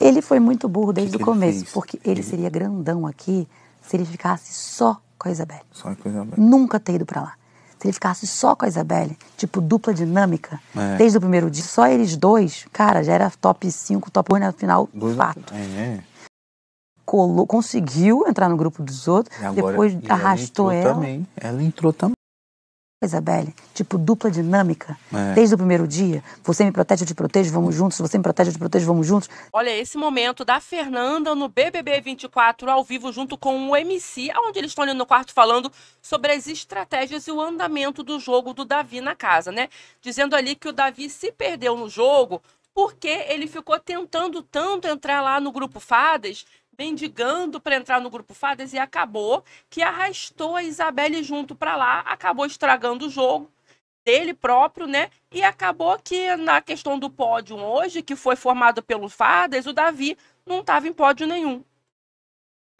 Ele foi muito burro desde que que o começo, fez? porque ele, ele, seria grandão aqui se ele ficasse só com a Isabelle. Só com a Isabelle. Nunca ter ido para lá. Se ele ficasse só com a Isabelle, tipo dupla dinâmica, é. desde o primeiro dia, só eles dois, cara, já era top 5, top 1 na final, dois fato. É, é. Colou, conseguiu entrar no grupo dos outros, e agora, depois arrastou ela. Entrou ela. Também. Ela entrou também. Isabelle, tipo dupla dinâmica. É. Desde o primeiro dia, você me protege, eu te protejo, vamos juntos. Você me protege, eu te protejo, vamos juntos. Olha esse momento da Fernanda no BBB 24 ao vivo junto com o MC, onde eles estão ali no quarto falando sobre as estratégias e o andamento do jogo do Davi na casa, né? Dizendo ali que o Davi se perdeu no jogo porque ele ficou tentando tanto entrar lá no grupo Fadas mendigando para entrar no grupo Fadas e acabou que arrastou a Isabelle junto para lá, acabou estragando o jogo dele próprio, né? E acabou que na questão do pódio hoje, que foi formado pelo Fadas, o Davi não estava em pódio nenhum.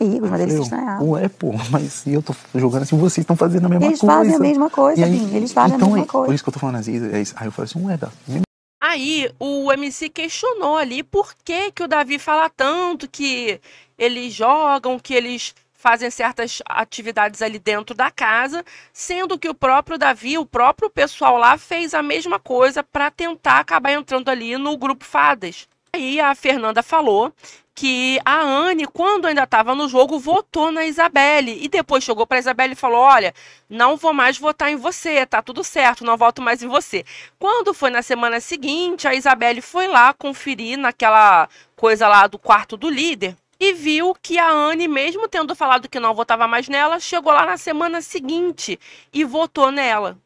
Igor, mas eles estranharam. Ué, pô, mas eu tô jogando assim, vocês estão fazendo a mesma eles coisa. Eles fazem a mesma coisa, aí, eles fazem então, a mesma é, coisa. Por isso que eu tô falando assim, é isso. Aí eu falo assim, ué, dá aí o MC questionou ali por que, que o Davi fala tanto que eles jogam, que eles fazem certas atividades ali dentro da casa, sendo que o próprio Davi, o próprio pessoal lá fez a mesma coisa para tentar acabar entrando ali no grupo Fadas. Aí a Fernanda falou que a Anne, quando ainda estava no jogo, votou na Isabelle. E depois chegou para a Isabelle e falou: Olha, não vou mais votar em você, tá tudo certo, não voto mais em você. Quando foi na semana seguinte, a Isabelle foi lá conferir naquela coisa lá do quarto do líder e viu que a Anne, mesmo tendo falado que não votava mais nela, chegou lá na semana seguinte e votou nela.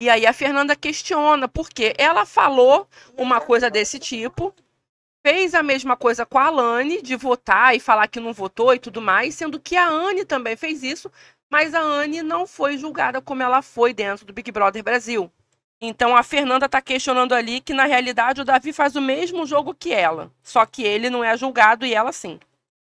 E aí a Fernanda questiona, porque ela falou uma coisa desse tipo, fez a mesma coisa com a Alane, de votar e falar que não votou e tudo mais, sendo que a Anne também fez isso, mas a Anne não foi julgada como ela foi dentro do Big Brother Brasil. Então a Fernanda está questionando ali que na realidade o Davi faz o mesmo jogo que ela, só que ele não é julgado e ela sim.